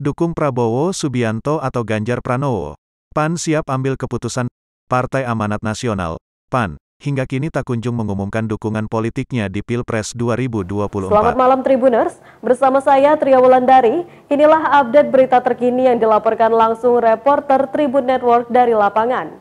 Dukung Prabowo Subianto atau Ganjar Pranowo. PAN siap ambil keputusan Partai Amanat Nasional, PAN, hingga kini tak kunjung mengumumkan dukungan politiknya di Pilpres 2024. Selamat malam Tribuners, bersama saya Tria Wulandari. Inilah update berita terkini yang dilaporkan langsung reporter Tribun Network dari lapangan.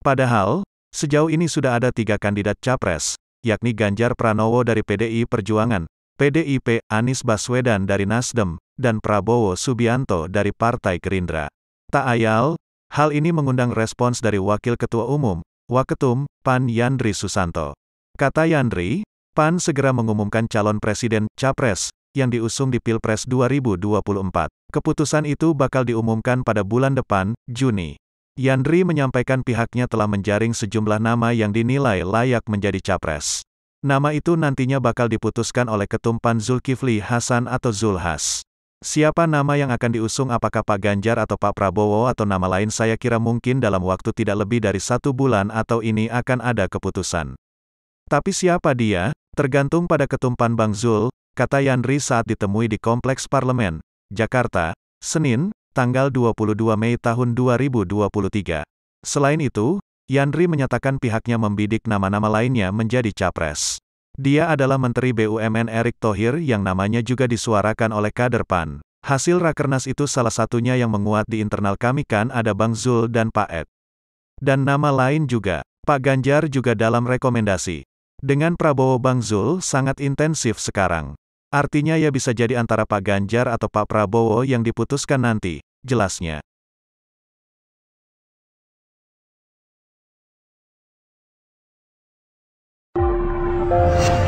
Padahal, sejauh ini sudah ada tiga kandidat capres, yakni Ganjar Pranowo dari PDI Perjuangan, PDIP, Anies Baswedan dari Nasdem, dan Prabowo Subianto dari Partai Gerindra. Tak ayal, hal ini mengundang respons dari Wakil Ketua Umum, Waketum, PAN Yandri Susanto. Kata Yandri, PAN segera mengumumkan calon presiden, Capres, yang diusung di Pilpres 2024. Keputusan itu bakal diumumkan pada bulan depan, Juni. Yandri menyampaikan pihaknya telah menjaring sejumlah nama yang dinilai layak menjadi capres. Nama itu nantinya bakal diputuskan oleh Ketumpan Zulkifli Hasan atau Zulhas. Siapa nama yang akan diusung apakah Pak Ganjar atau Pak Prabowo atau nama lain saya kira mungkin dalam waktu tidak lebih dari satu bulan atau ini akan ada keputusan. Tapi siapa dia, tergantung pada Ketumpan Bang Zul, kata Yandri saat ditemui di Kompleks Parlemen, Jakarta, Senin, tanggal 22 Mei tahun 2023. Selain itu, Yandri menyatakan pihaknya membidik nama-nama lainnya menjadi capres. Dia adalah Menteri BUMN Erick Thohir yang namanya juga disuarakan oleh kader PAN. Hasil rakernas itu salah satunya yang menguat di internal kami kan ada Bang Zul dan Pak Ed. Dan nama lain juga. Pak Ganjar juga dalam rekomendasi. Dengan Prabowo Bang Zul sangat intensif sekarang. Artinya ya bisa jadi antara Pak Ganjar atau Pak Prabowo yang diputuskan nanti, jelasnya. Thank you.